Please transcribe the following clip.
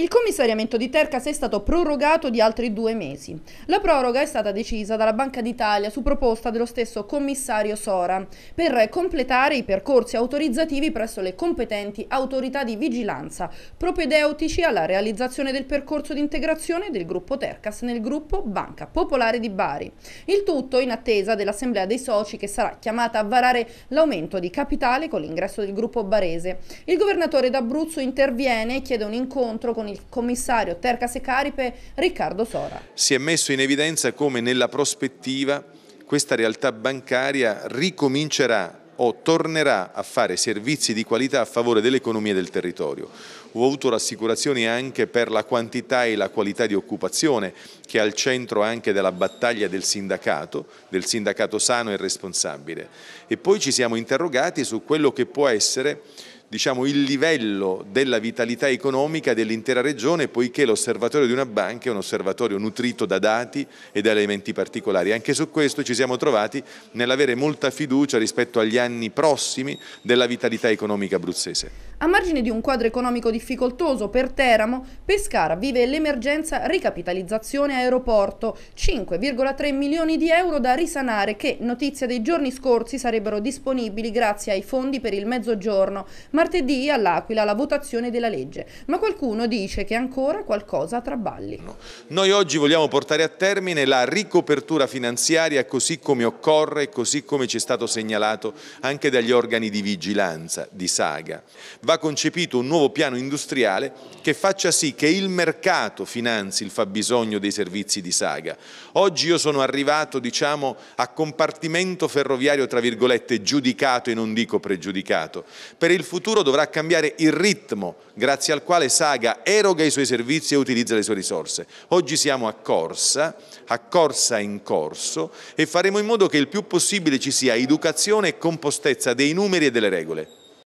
Il commissariamento di Tercas è stato prorogato di altri due mesi. La proroga è stata decisa dalla Banca d'Italia su proposta dello stesso commissario Sora per completare i percorsi autorizzativi presso le competenti autorità di vigilanza propedeutici alla realizzazione del percorso di integrazione del gruppo Tercas nel gruppo Banca Popolare di Bari. Il tutto in attesa dell'assemblea dei soci che sarà chiamata a varare l'aumento di capitale con l'ingresso del gruppo barese. Il governatore d'Abruzzo interviene e chiede un incontro con il commissario Tercase Caripe Riccardo Sora. Si è messo in evidenza come nella prospettiva questa realtà bancaria ricomincerà o tornerà a fare servizi di qualità a favore dell'economia del territorio. Ho avuto rassicurazioni anche per la quantità e la qualità di occupazione che è al centro anche della battaglia del sindacato, del sindacato sano e responsabile. E poi ci siamo interrogati su quello che può essere diciamo, il livello della vitalità economica dell'intera regione, poiché l'osservatorio di una banca è un osservatorio nutrito da dati e da elementi particolari. Anche su questo ci siamo trovati nell'avere molta fiducia rispetto agli anni prossimi della vitalità economica abruzzese. A margine di un quadro economico difficoltoso per Teramo, Pescara vive l'emergenza ricapitalizzazione aeroporto, 5,3 milioni di euro da risanare che, notizia dei giorni scorsi, sarebbero disponibili grazie ai fondi per il mezzogiorno. Martedì all'Aquila la votazione della legge, ma qualcuno dice che ancora qualcosa traballi. Noi oggi vogliamo portare a termine la ricopertura finanziaria così come occorre e così come ci è stato segnalato anche dagli organi di vigilanza di Saga va concepito un nuovo piano industriale che faccia sì che il mercato finanzi il fabbisogno dei servizi di saga. Oggi io sono arrivato diciamo, a compartimento ferroviario tra virgolette giudicato e non dico pregiudicato. Per il futuro dovrà cambiare il ritmo grazie al quale Saga eroga i suoi servizi e utilizza le sue risorse. Oggi siamo a corsa, a corsa in corso e faremo in modo che il più possibile ci sia educazione e compostezza dei numeri e delle regole.